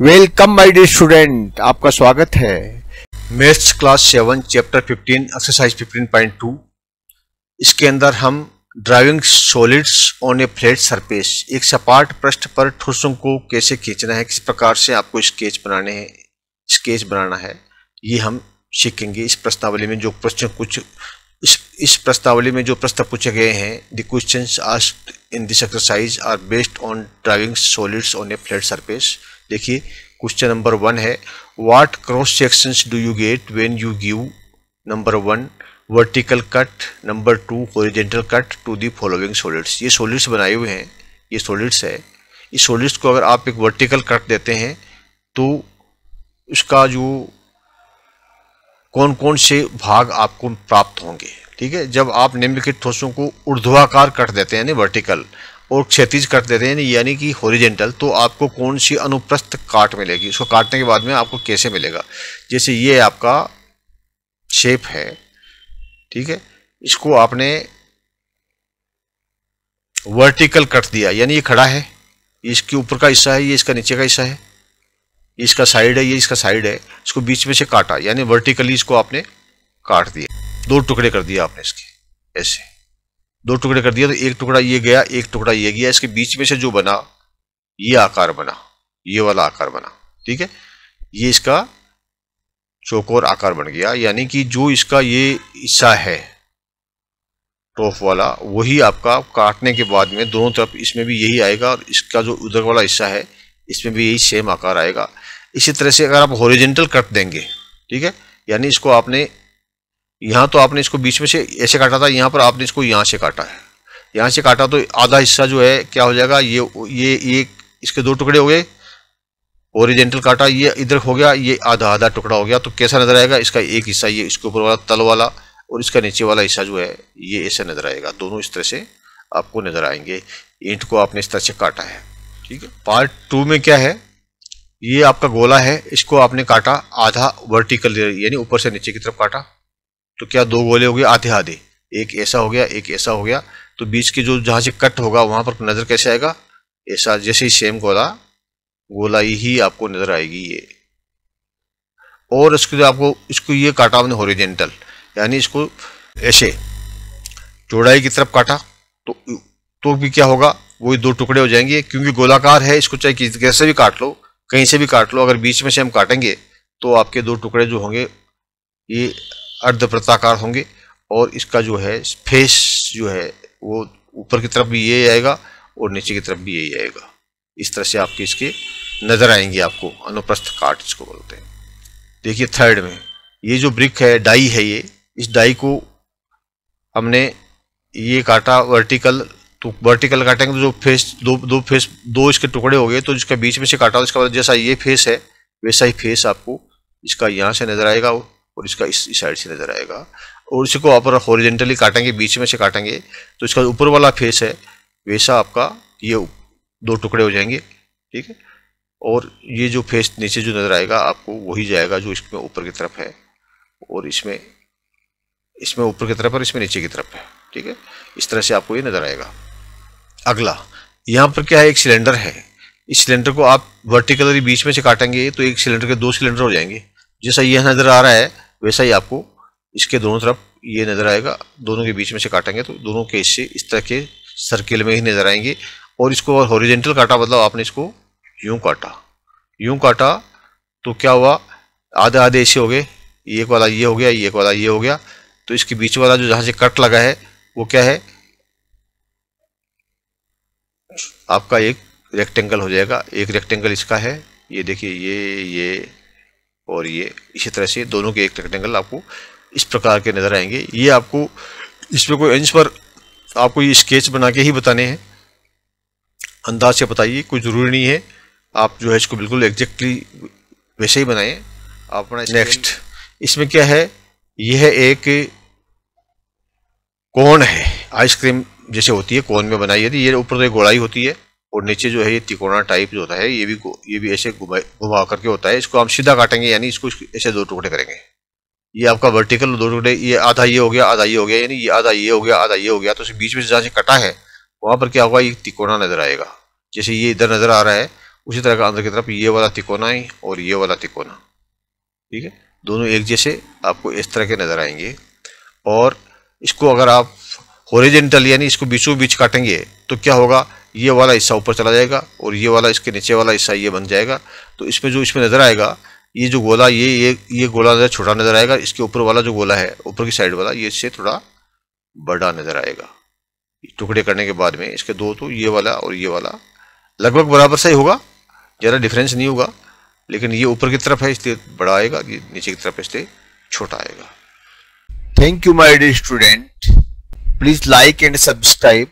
welcome my dear student आपका स्वागत है maths class seven chapter fifteen exercise fifteen point two इसके अंदर हम driving solids on a flat surface एक सपाट पृष्ठ पर ठोसों को कैसे खींचना है किस प्रकार से आपको स्केच बनाने हैं स्केच बनाना है ये हम सीखेंगे इस प्रश्नावली में जो प्रश्न कुछ इस इस प्रश्नावली में जो प्रश्न पूछे गए हैं the question asked in this exercise are based on driving solids on a flat surface देखिए क्वेश्चन नंबर वन है what cross sections do you get when you give number one vertical cut number two horizontal cut to the following solids ये solids बनाए हुए हैं ये solids है इस solids को अगर आप एक वर्टिकल कट देते हैं तो उसका जो कौन कौन से भाग आपको प्राप्त होंगे ठीक है जब आप निम्नलिखित ठोसों को ऊर्ध्वाकार कट देते हैं यानी वर्टिकल और क्षतिज काट देते हैं यानी कि होरिजेंटल तो आपको कौन सी अनुप्रस्थ काट मिलेगी उसको काटने के बाद में आपको कैसे मिलेगा जैसे ये आपका शेप है ठीक है इसको आपने वर्टिकल कट दिया यानी ये खड़ा है इसके ऊपर का हिस्सा है ये इसका नीचे का हिस्सा है इसका साइड है ये इसका साइड है इसको बीच में से काटा यानी वर्टिकली इसको आपने काट दिया दो टुकड़े कर दिया आपने इसके ऐसे दो टुकड़े कर दिया तो एक टुकड़ा ये गया एक टुकड़ा ये गया इसके बीच में से जो बना ये आकार बना ये वाला आकार बना ठीक है ये इसका चौकोर आकार बन गया यानी कि जो इसका ये हिस्सा है टोफ वाला वही आपका काटने के बाद में दोनों तरफ इसमें भी यही आएगा और इसका जो उधर वाला हिस्सा है इसमें भी यही सेम आकार आएगा इसी तरह से अगर आप हॉरिजेंटल कट देंगे ठीक है यानी इसको आपने यहाँ तो आपने इसको बीच में से ऐसे काटा था यहाँ पर आपने इसको यहाँ से काटा है यहाँ से काटा तो आधा हिस्सा जो है क्या हो जाएगा ये ये एक इसके दो टुकड़े हो गए ओरिजेंटल काटा ये इधर हो गया ये आधा आधा टुकड़ा हो गया तो कैसा नजर आएगा इसका एक हिस्सा ये इसके ऊपर वाला तल वाला और इसका नीचे वाला हिस्सा जो है ये ऐसा नजर आएगा दोनों इस तरह से आपको नजर आएंगे ईंट को आपने इस तरह से काटा है ठीक है पार्ट टू में क्या है ये आपका गोला है इसको आपने काटा आधा वर्टिकल यानी ऊपर से नीचे की तरफ काटा तो क्या दो गोले हो गए आधे आधे एक ऐसा हो गया एक ऐसा हो गया तो बीच के जो जहां से कट होगा वहां पर नज़र कैसे आएगा ऐसा जैसे ही सेम गोला गोला ही आपको नज़र आएगी ये और इसको आपको इसको ये काटा आपने होरिजेंटल यानी इसको ऐसे चौड़ाई की तरफ काटा तो तो भी क्या होगा वही दो टुकड़े हो जाएंगे क्योंकि गोलाकार है इसको चाहे किस कैसे भी काट लो कहीं से भी काट लो अगर बीच में से हम काटेंगे तो आपके दो टुकड़े जो होंगे ये अर्धवृत्ताकार होंगे और इसका जो है फेस जो है वो ऊपर की तरफ भी यही आएगा और नीचे की तरफ भी यही आएगा इस तरह से आपके इसके नज़र आएंगे आपको अनुप्रस्थ काट इसको बोलते हैं देखिए थर्ड में ये जो ब्रिक है डाई है ये इस डाई को हमने ये काटा वर्टिकल तो वर्टिकल काटेंगे तो जो फेस दो दो फेस दो इसके टुकड़े हो गए तो जिसके बीच में से काटा इसका जैसा ये फेस है वैसा ही फेस आपको इसका यहाँ से नज़र आएगा वो और इसका इस साइड से नजर आएगा और इसको आप हॉरिजेंटली काटेंगे बीच में से काटेंगे तो इसका ऊपर वाला फेस है वैसा आपका ये दो टुकड़े हो जाएंगे ठीक है और ये जो फेस नीचे जो नज़र आएगा आपको वही जाएगा जो इसमें ऊपर की तरफ है और इसमें इसमें ऊपर की तरफ और इसमें नीचे की तरफ है ठीक है इस तरह से आपको ये नज़र आएगा अगला यहाँ पर क्या है एक सिलेंडर है इस सिलेंडर को आप वर्टिकली बीच में से काटेंगे तो एक सिलेंडर के दो सिलेंडर हो जाएंगे जैसा यह नज़र आ रहा है वैसा ही आपको इसके दोनों तरफ ये नज़र आएगा दोनों के बीच में से काटेंगे तो दोनों के हिस्से इस तरह के सर्किल में ही नज़र आएंगे और इसको और हॉरिजेंटल काटा मतलब आपने इसको यूं काटा यूं काटा तो क्या हुआ आधे आधे ऐसे हो गए एक वाला ये हो गया ये वाला ये हो गया तो इसके बीच वाला जो जहाँ से कट लगा है वो क्या है आपका एक रेक्टेंगल हो जाएगा एक रेक्टेंगल इसका है ये देखिए ये ये और ये इसी तरह से दोनों के एक रेक्टेंगल आपको इस प्रकार के नज़र आएंगे ये आपको इसमें कोई इंच पर आपको ये स्केच बना के ही बताने हैं अंदाज से बताइए कोई ज़रूरी नहीं है आप जो है इसको बिल्कुल एग्जैक्टली वैसे ही बनाएं आप अपना नेक्स्ट इसमें क्या है यह एक कोन है आइसक्रीम जैसे होती है कोन में बनाई जाती है ये ऊपर तो एक गोलाई होती है और नीचे जो है ये तिकोना टाइप जो होता है ये भी ये भी ऐसे घुमा करके होता है इसको हम सीधा काटेंगे यानी इसको ऐसे दो टुकड़े करेंगे ये आपका वर्टिकल दो टुकड़े ये आधा ये हो गया आधा ये हो गया यानी ये आधा ये हो गया आधा ये हो गया तो इसे बीच में जहाँ से कटा है वहाँ पर क्या होगा ये तिकोना नजर आएगा जैसे ये इधर नजर आ रहा है उसी तरह का अंदर की तरफ ये वाला तिकोना है और ये वाला तिकोना ठीक है दोनों एक जैसे आपको इस तरह के नज़र आएंगे और इसको अगर आप हॉरिजेंटल यानी इसको बीचों बीच काटेंगे तो क्या होगा ये वाला हिस्सा ऊपर चला जाएगा और ये वाला इसके नीचे वाला हिस्सा ये बन जाएगा तो इसमें जो इसमें नज़र आएगा ये जो गोला ये ये ये गोला नज़र छोटा नज़र आएगा इसके ऊपर वाला जो गोला है ऊपर की साइड वाला ये इससे थोड़ा बड़ा नज़र आएगा टुकड़े करने के बाद में इसके दो तो ये वाला और ये वाला लगभग बराबर सही होगा ज़्यादा डिफरेंस नहीं होगा लेकिन ये ऊपर की तरफ है इसलिए बड़ा आएगा ये नीचे की तरफ इसलिए छोटा आएगा thank you my dear student please like and subscribe